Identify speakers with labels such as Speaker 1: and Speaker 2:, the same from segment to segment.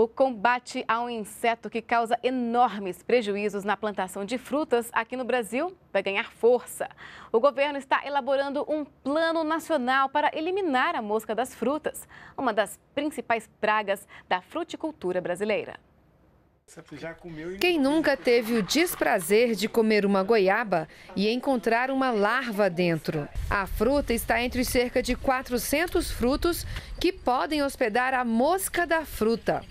Speaker 1: O combate a um inseto que causa enormes prejuízos na plantação de frutas aqui no Brasil vai ganhar força. O governo está elaborando um plano nacional para eliminar a mosca das frutas, uma das principais pragas da fruticultura brasileira. Quem nunca teve o desprazer de comer uma goiaba e encontrar uma larva dentro? A fruta está entre cerca de 400 frutos que podem hospedar a mosca da fruta.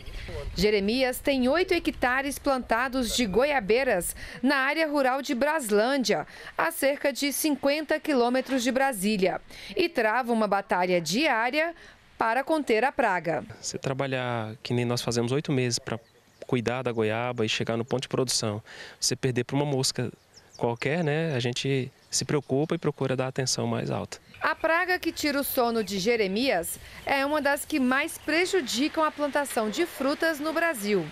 Speaker 1: Jeremias tem 8 hectares plantados de goiabeiras na área rural de Braslândia, a cerca de 50 quilômetros de Brasília, e trava uma batalha diária para conter a praga.
Speaker 2: Você trabalhar que nem nós fazemos oito meses para cuidar da goiaba e chegar no ponto de produção, você perder para uma mosca qualquer, né, a gente se preocupa e procura dar atenção mais alta.
Speaker 1: A praga que tira o sono de Jeremias é uma das que mais prejudicam a plantação de frutas no Brasil.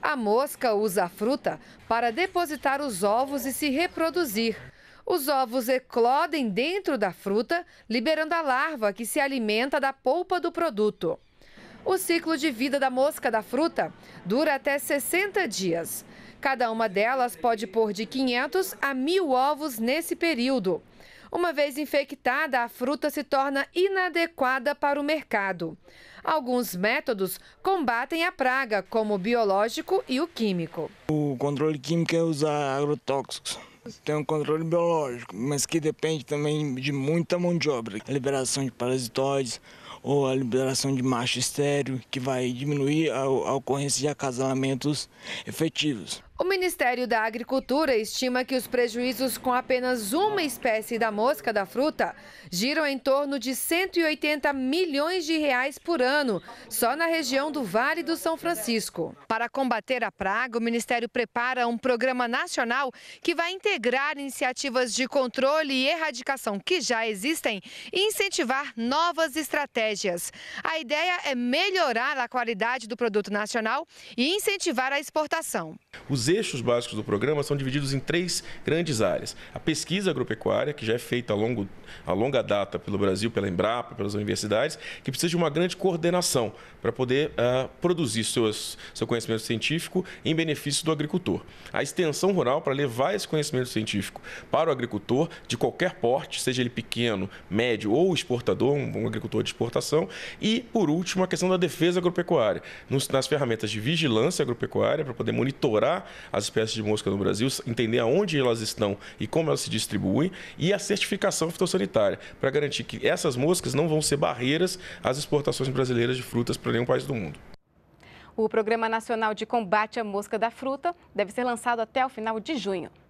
Speaker 1: A mosca usa a fruta para depositar os ovos e se reproduzir. Os ovos eclodem dentro da fruta, liberando a larva que se alimenta da polpa do produto. O ciclo de vida da mosca da fruta dura até 60 dias. Cada uma delas pode pôr de 500 a 1.000 ovos nesse período. Uma vez infectada, a fruta se torna inadequada para o mercado. Alguns métodos combatem a praga, como o biológico e o químico.
Speaker 3: O controle químico é usar agrotóxicos. Tem um controle biológico, mas que depende também de muita mão de obra, liberação de parasitoides, ou a liberação de macho estéreo, que vai diminuir a, a ocorrência de acasalamentos efetivos.
Speaker 1: O Ministério da Agricultura estima que os prejuízos com apenas uma espécie da mosca da fruta giram em torno de 180 milhões de reais por ano, só na região do Vale do São Francisco. Para combater a praga, o Ministério prepara um programa nacional que vai integrar iniciativas de controle e erradicação que já existem e incentivar novas estratégias. A ideia é melhorar a qualidade do produto nacional e incentivar a exportação.
Speaker 2: Os eixos básicos do programa são divididos em três grandes áreas. A pesquisa agropecuária, que já é feita a, longo, a longa data pelo Brasil, pela Embrapa, pelas universidades, que precisa de uma grande coordenação para poder uh, produzir seus, seu conhecimento científico em benefício do agricultor. A extensão rural para levar esse conhecimento científico para o agricultor de qualquer porte, seja ele pequeno, médio ou exportador, um, um agricultor de exportação. E, por último, a questão da defesa agropecuária, nos, nas ferramentas de vigilância agropecuária para poder monitorar as espécies de mosca no Brasil, entender aonde elas estão e como elas se distribuem, e a certificação fitossanitária, para garantir que essas moscas não vão ser barreiras às exportações brasileiras de frutas para nenhum país do mundo.
Speaker 1: O Programa Nacional de Combate à Mosca da Fruta deve ser lançado até o final de junho.